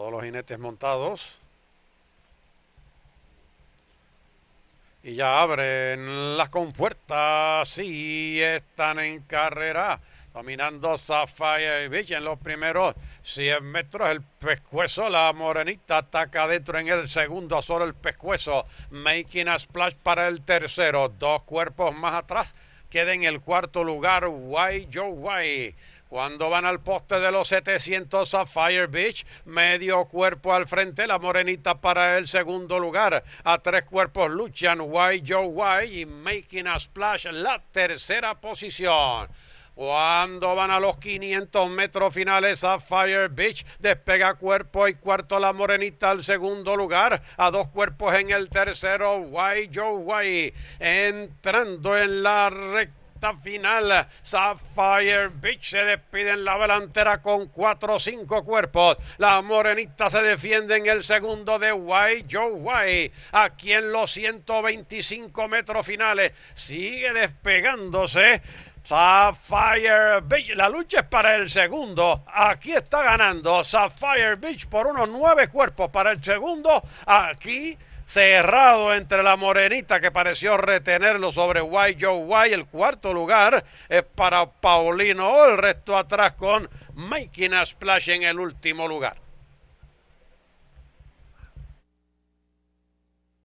Todos los jinetes montados. Y ya abren las compuertas. Sí, están en carrera. Dominando Sapphire Beach en los primeros 100 metros. El pescuezo, la morenita ataca dentro en el segundo. Solo el pescuezo. Making a splash para el tercero. Dos cuerpos más atrás. Queda en el cuarto lugar Why Joe Why. Cuando van al poste de los 700 a Fire Beach, medio cuerpo al frente, la morenita para el segundo lugar. A tres cuerpos luchan Why, Joe Why y Making a Splash la tercera posición. Cuando van a los 500 metros finales a Fire Beach, despega cuerpo y cuarto la morenita al segundo lugar, a dos cuerpos en el tercero, Why, Joe Why entrando en la recta final. Sapphire Beach se despide en la delantera con 4 o 5 cuerpos. La morenita se defiende en el segundo de White Joe White. Aquí en los 125 metros finales sigue despegándose. Sapphire Beach, la lucha es para el segundo. Aquí está ganando Sapphire Beach por unos nueve cuerpos para el segundo. Aquí cerrado entre la morenita que pareció retenerlo sobre White Joe White. El cuarto lugar es para Paulino. El resto atrás con Making a Splash en el último lugar.